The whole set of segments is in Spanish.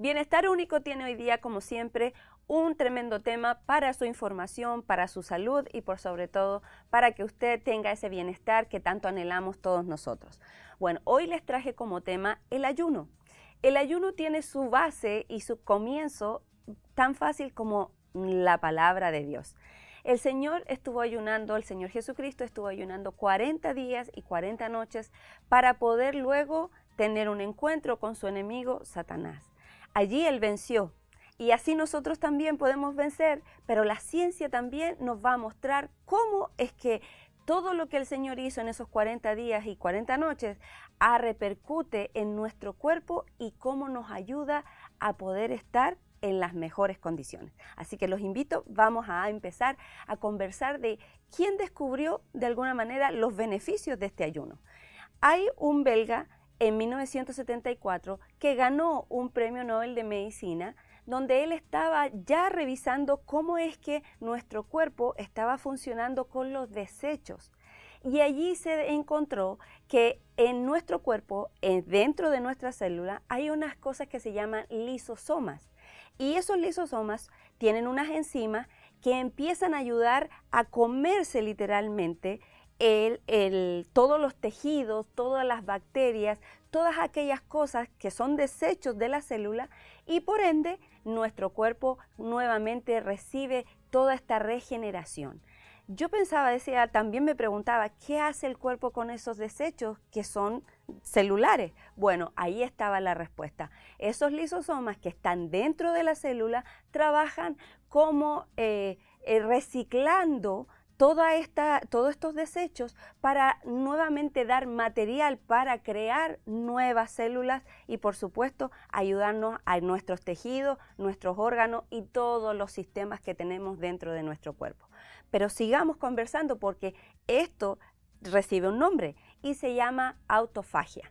Bienestar Único tiene hoy día, como siempre, un tremendo tema para su información, para su salud y por sobre todo para que usted tenga ese bienestar que tanto anhelamos todos nosotros. Bueno, hoy les traje como tema el ayuno. El ayuno tiene su base y su comienzo tan fácil como la palabra de Dios. El Señor estuvo ayunando, el Señor Jesucristo estuvo ayunando 40 días y 40 noches para poder luego tener un encuentro con su enemigo, Satanás. Allí Él venció. Y así nosotros también podemos vencer, pero la ciencia también nos va a mostrar cómo es que todo lo que el Señor hizo en esos 40 días y 40 noches a ah, repercute en nuestro cuerpo y cómo nos ayuda a poder estar en las mejores condiciones. Así que los invito, vamos a empezar a conversar de quién descubrió de alguna manera los beneficios de este ayuno. Hay un belga en 1974 que ganó un premio Nobel de Medicina donde él estaba ya revisando cómo es que nuestro cuerpo estaba funcionando con los desechos. Y allí se encontró que en nuestro cuerpo, eh, dentro de nuestra célula, hay unas cosas que se llaman lisosomas. Y esos lisosomas tienen unas enzimas que empiezan a ayudar a comerse literalmente el, todos los tejidos, todas las bacterias, todas aquellas cosas que son desechos de la célula y por ende nuestro cuerpo nuevamente recibe toda esta regeneración. Yo pensaba, decía, también me preguntaba, ¿qué hace el cuerpo con esos desechos que son celulares? Bueno, ahí estaba la respuesta. Esos lisosomas que están dentro de la célula trabajan como eh, eh, reciclando esta, todos estos desechos para nuevamente dar material para crear nuevas células y por supuesto ayudarnos a nuestros tejidos, nuestros órganos y todos los sistemas que tenemos dentro de nuestro cuerpo. Pero sigamos conversando porque esto recibe un nombre y se llama autofagia.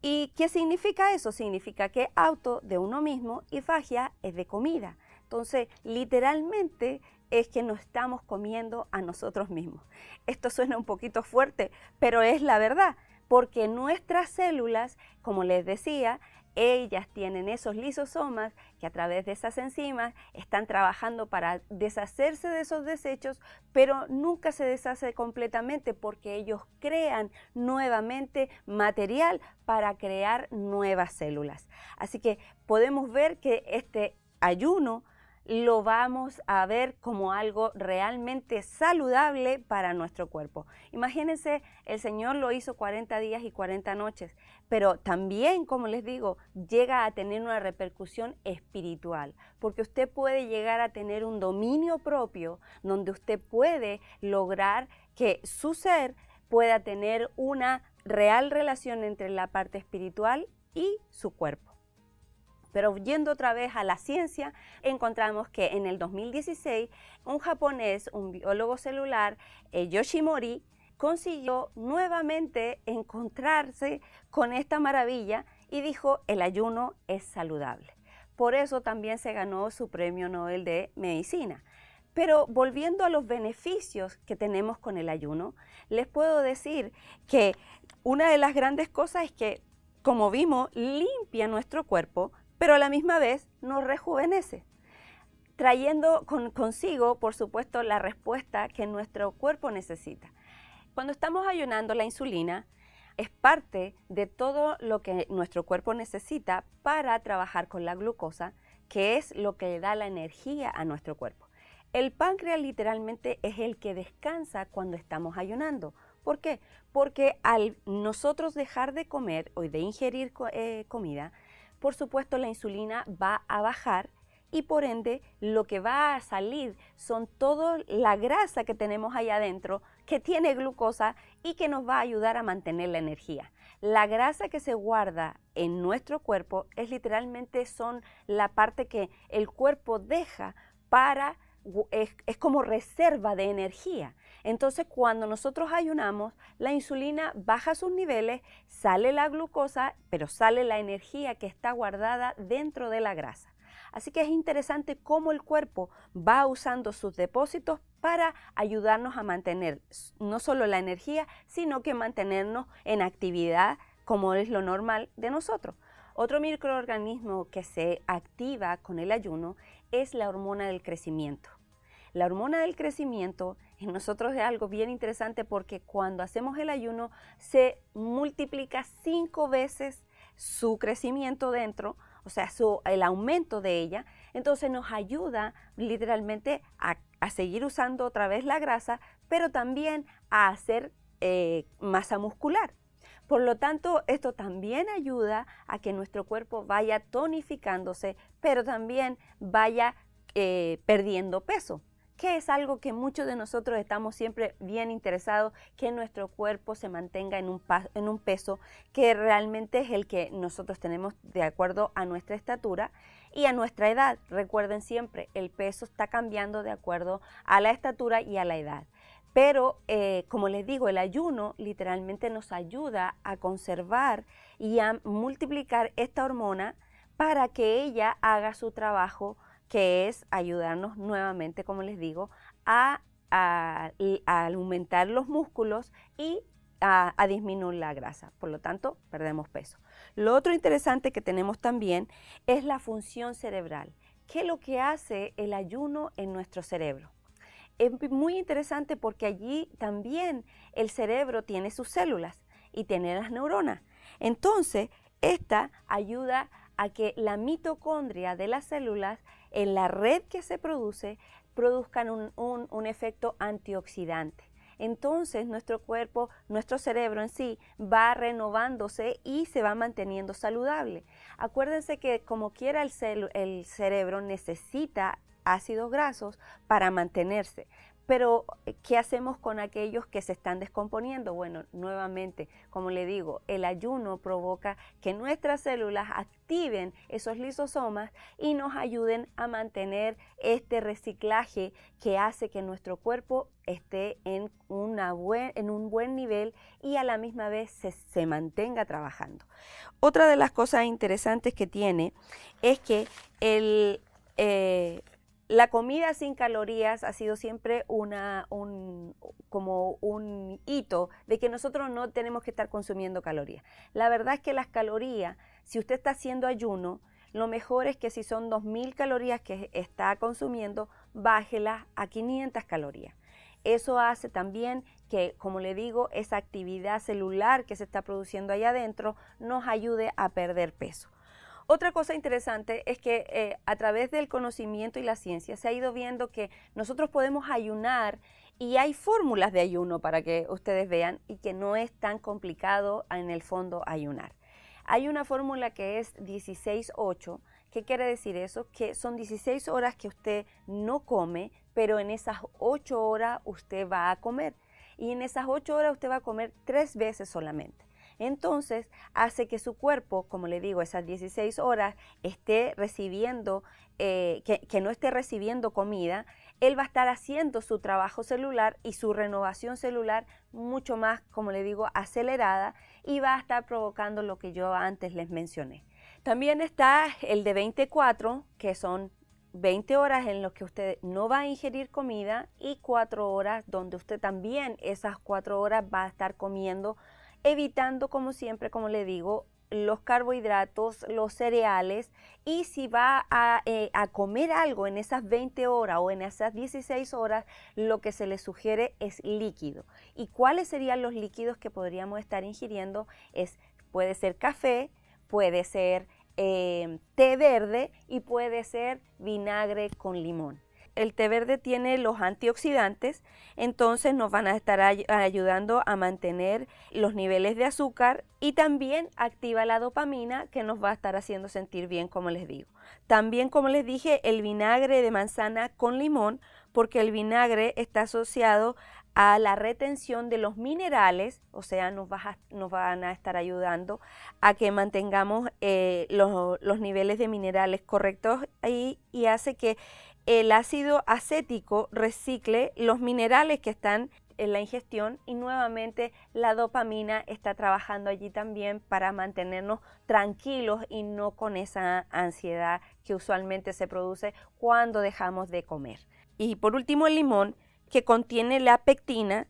¿Y qué significa eso? Significa que auto de uno mismo y fagia es de comida. Entonces, literalmente es que no estamos comiendo a nosotros mismos. Esto suena un poquito fuerte, pero es la verdad, porque nuestras células, como les decía, ellas tienen esos lisosomas que a través de esas enzimas están trabajando para deshacerse de esos desechos, pero nunca se deshace completamente porque ellos crean nuevamente material para crear nuevas células. Así que podemos ver que este ayuno lo vamos a ver como algo realmente saludable para nuestro cuerpo. Imagínense, el Señor lo hizo 40 días y 40 noches, pero también, como les digo, llega a tener una repercusión espiritual, porque usted puede llegar a tener un dominio propio donde usted puede lograr que su ser pueda tener una real relación entre la parte espiritual y su cuerpo. Pero yendo otra vez a la ciencia, encontramos que en el 2016 un japonés, un biólogo celular, eh, Yoshimori, consiguió nuevamente encontrarse con esta maravilla y dijo el ayuno es saludable. Por eso también se ganó su premio Nobel de Medicina. Pero volviendo a los beneficios que tenemos con el ayuno, les puedo decir que una de las grandes cosas es que, como vimos, limpia nuestro cuerpo, pero a la misma vez nos rejuvenece, trayendo consigo, por supuesto, la respuesta que nuestro cuerpo necesita. Cuando estamos ayunando, la insulina es parte de todo lo que nuestro cuerpo necesita para trabajar con la glucosa, que es lo que le da la energía a nuestro cuerpo. El páncreas literalmente es el que descansa cuando estamos ayunando. ¿Por qué? Porque al nosotros dejar de comer o de ingerir eh, comida, por supuesto la insulina va a bajar y por ende lo que va a salir son toda la grasa que tenemos ahí adentro que tiene glucosa y que nos va a ayudar a mantener la energía. La grasa que se guarda en nuestro cuerpo es literalmente son la parte que el cuerpo deja para es, como reserva de energía. Entonces, cuando nosotros ayunamos, la insulina baja sus niveles, sale la glucosa, pero sale la energía que está guardada dentro de la grasa. Así que es interesante cómo el cuerpo va usando sus depósitos para ayudarnos a mantener no solo la energía, sino que mantenernos en actividad como es lo normal de nosotros. Otro microorganismo que se activa con el ayuno es la hormona del crecimiento. La hormona del crecimiento en nosotros es algo bien interesante porque cuando hacemos el ayuno se multiplica cinco veces su crecimiento dentro, o sea, el aumento de ella. Entonces nos ayuda literalmente a, seguir usando otra vez la grasa, pero también a hacer eh, masa muscular. Por lo tanto, esto también ayuda a que nuestro cuerpo vaya tonificándose, pero también vaya eh, perdiendo peso que es algo que muchos de nosotros estamos siempre bien interesados, que nuestro cuerpo se mantenga en un peso que realmente es el que nosotros tenemos de acuerdo a nuestra estatura y a nuestra edad. Recuerden siempre, el peso está cambiando de acuerdo a la estatura y a la edad. Pero, eh, como les digo, el ayuno literalmente nos ayuda a conservar y a multiplicar esta hormona para que ella haga su trabajo, que es ayudarnos nuevamente, como les digo, a, aumentar los músculos y a, disminuir la grasa. Por lo tanto, perdemos peso. Lo otro interesante que tenemos también es la función cerebral. ¿Qué es lo que hace el ayuno en nuestro cerebro? es muy interesante porque allí también el cerebro tiene sus células y tiene las neuronas. Entonces, esta ayuda a que la mitocondria de las células, en la red que se produce, produzcan un, efecto antioxidante. Entonces nuestro cuerpo, nuestro cerebro en sí va renovándose y se va manteniendo saludable. Acuérdense que como quiera el, el cerebro necesita ácidos grasos para mantenerse. Pero, eh, ¿qué hacemos con aquellos que se están descomponiendo? Bueno, nuevamente, como le digo, el ayuno provoca que nuestras células activen esos lisosomas y nos ayuden a mantener este reciclaje que hace que nuestro cuerpo esté en, en un buen nivel y a la misma vez se, mantenga trabajando. Otra de las cosas interesantes que tiene es que el, eh, la comida sin calorías ha sido siempre una, un, como un hito de que nosotros no tenemos que estar consumiendo calorías. La verdad es que las calorías, si usted está haciendo ayuno, lo mejor es que si son 2.000 calorías que está consumiendo, bájelas a 500 calorías. Eso hace también que, como le digo, esa actividad celular que se está produciendo allá adentro nos ayude a perder peso. Otra cosa interesante es que eh, a través del conocimiento y la ciencia se ha ido viendo que nosotros podemos ayunar y hay fórmulas de ayuno para que ustedes vean y que no es tan complicado en el fondo ayunar. Hay una fórmula que es 16-8. ¿Qué quiere decir eso? Que son 16 horas que usted no come, pero en esas 8 horas usted va a comer. Y en esas 8 horas usted va a comer tres veces solamente. Entonces hace que su cuerpo, como le digo, esas 16 horas esté recibiendo, eh, que, que no esté recibiendo comida, él va a estar haciendo su trabajo celular y su renovación celular mucho más, como le digo, acelerada y va a estar provocando lo que yo antes les mencioné. También está el de 24, que son 20 horas en las que usted no va a ingerir comida y 4 horas donde usted también esas 4 horas va a estar comiendo evitando como siempre, como le digo, los carbohidratos, los cereales y si va a, eh, comer algo en esas 20 horas o en esas 16 horas, lo que se le sugiere es líquido. ¿Y cuáles serían los líquidos que podríamos estar ingiriendo? Es, puede ser café, puede ser eh, té verde y puede ser vinagre con limón el té verde tiene los antioxidantes, entonces nos van a estar ayudando a mantener los niveles de azúcar y también activa la dopamina que nos va a estar haciendo sentir bien, como les digo. También, como les dije, el vinagre de manzana con limón, porque el vinagre está asociado a la retención de los minerales, o sea, nos, nos van a estar ayudando a que mantengamos eh, los, niveles de minerales correctos ahí y hace que el ácido acético recicle los minerales que están en la ingestión y nuevamente la dopamina está trabajando allí también para mantenernos tranquilos y no con esa ansiedad que usualmente se produce cuando dejamos de comer. Y por último el limón que contiene la pectina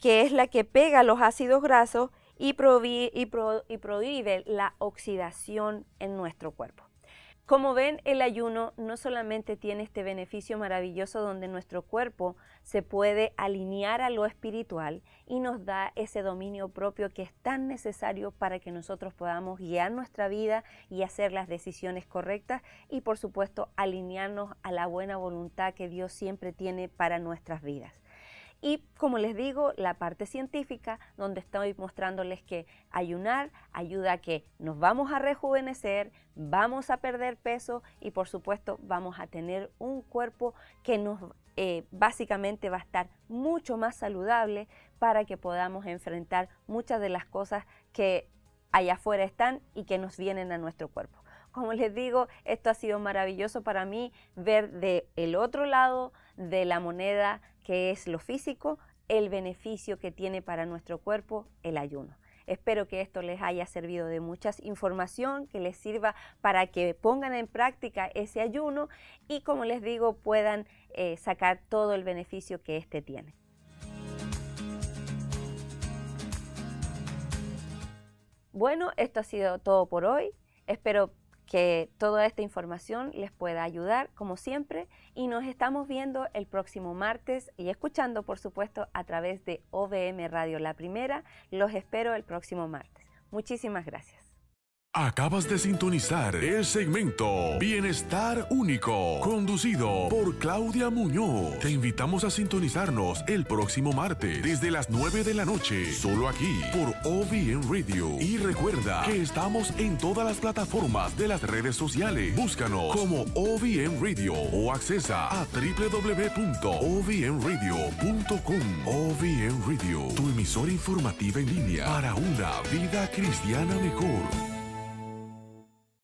que es la que pega los ácidos grasos y, prohíbe la oxidación en nuestro cuerpo. Como ven, el ayuno no solamente tiene este beneficio maravilloso donde nuestro cuerpo se puede alinear a lo espiritual y nos da ese dominio propio que es tan necesario para que nosotros podamos guiar nuestra vida y hacer las decisiones correctas y por supuesto alinearnos a la buena voluntad que Dios siempre tiene para nuestras vidas. Y como les digo, la parte científica, donde estoy mostrándoles que ayunar ayuda a que nos vamos a rejuvenecer, vamos a perder peso y por supuesto vamos a tener un cuerpo que nos eh, básicamente va a estar mucho más saludable para que podamos enfrentar muchas de las cosas que allá afuera están y que nos vienen a nuestro cuerpo como les digo, esto ha sido maravilloso para mí ver de el otro lado de la moneda, que es lo físico, el beneficio que tiene para nuestro cuerpo el ayuno. Espero que esto les haya servido de mucha información, que les sirva para que pongan en práctica ese ayuno y, como les digo, puedan eh, sacar todo el beneficio que éste tiene. Bueno, esto ha sido todo por hoy. Espero que toda esta información les pueda ayudar, como siempre, y nos estamos viendo el próximo martes y escuchando, por supuesto, a través de OBM Radio La Primera. Los espero el próximo martes. Muchísimas gracias. Acabas de sintonizar el segmento Bienestar Único, conducido por Claudia Muñoz. Te invitamos a sintonizarnos el próximo martes desde las 9 de la noche, solo aquí por OVN Radio. Y recuerda que estamos en todas las plataformas de las redes sociales. Búscanos como OVN Radio o accesa a www.ovnradio.com. OVN Radio, tu emisora informativa en línea para una vida cristiana mejor.